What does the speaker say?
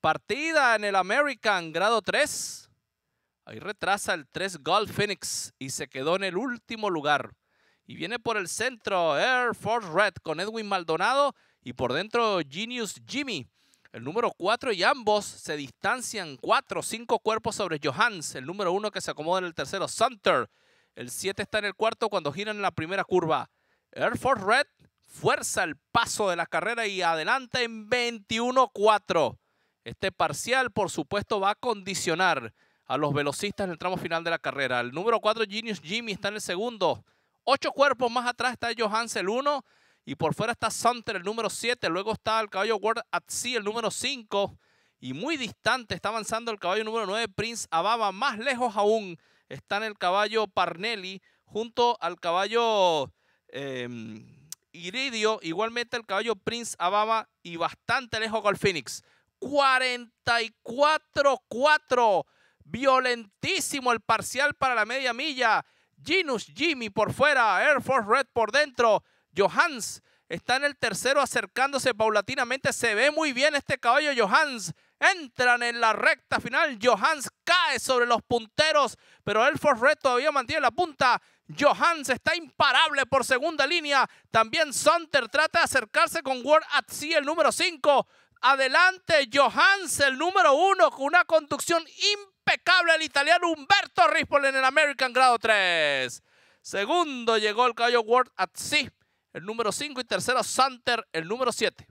Partida en el American, grado 3. Ahí retrasa el 3 Golf Phoenix y se quedó en el último lugar. Y viene por el centro Air Force Red con Edwin Maldonado y por dentro Genius Jimmy. El número 4 y ambos se distancian 4, 5 cuerpos sobre Johans. El número 1 que se acomoda en el tercero, Sunter. El 7 está en el cuarto cuando giran en la primera curva. Air Force Red fuerza el paso de la carrera y adelanta en 21-4. Este parcial, por supuesto, va a condicionar a los velocistas en el tramo final de la carrera. El número 4, Genius Jimmy, está en el segundo. Ocho cuerpos más atrás está el uno. Y por fuera está Sunter, el número 7. Luego está el caballo Ward Sea, el número 5. Y muy distante está avanzando el caballo número 9, Prince Ababa. Más lejos aún están el caballo Parnelli junto al caballo em, Iridio. Igualmente el caballo Prince Ababa y bastante lejos con el Phoenix. 44-4. Violentísimo el parcial para la media milla. Ginus Jimmy por fuera, Air Force Red por dentro. Johans está en el tercero acercándose paulatinamente. Se ve muy bien este caballo Johans. Entran en la recta final. Johans cae sobre los punteros, pero el Red todavía mantiene la punta. Johans está imparable por segunda línea. También Sonter trata de acercarse con Ward Sea, el número 5. Adelante Johans, el número 1, con una conducción impecable el italiano Humberto Rispoli en el American Grado 3. Segundo llegó el caballo Ward Sea, el número 5. Y tercero Santer, el número 7.